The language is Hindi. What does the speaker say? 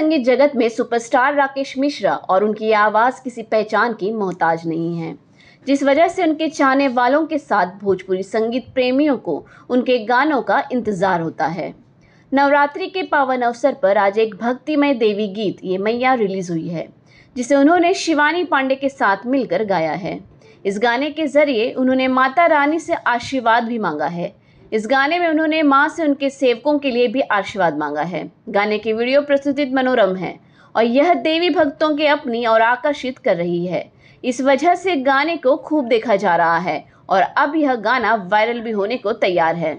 संगीत जगत में सुपरस्टार राकेश मिश्रा और उनकी आवाज़ किसी पहचान की मोहताज नहीं है जिस वजह से उनके चाहने वालों के साथ भोजपुरी संगीत प्रेमियों को उनके गानों का इंतज़ार होता है नवरात्रि के पावन अवसर पर आज एक भक्तिमय देवी गीत ये मैया रिलीज़ हुई है जिसे उन्होंने शिवानी पांडे के साथ मिलकर गाया है इस गाने के जरिए उन्होंने माता रानी से आशीर्वाद भी मांगा है इस गाने में उन्होंने माँ से उनके सेवकों के लिए भी आशीर्वाद मांगा है गाने की वीडियो प्रस्तुतित मनोरम है और यह देवी भक्तों के अपनी और आकर्षित कर रही है इस वजह से गाने को खूब देखा जा रहा है और अब यह गाना वायरल भी होने को तैयार है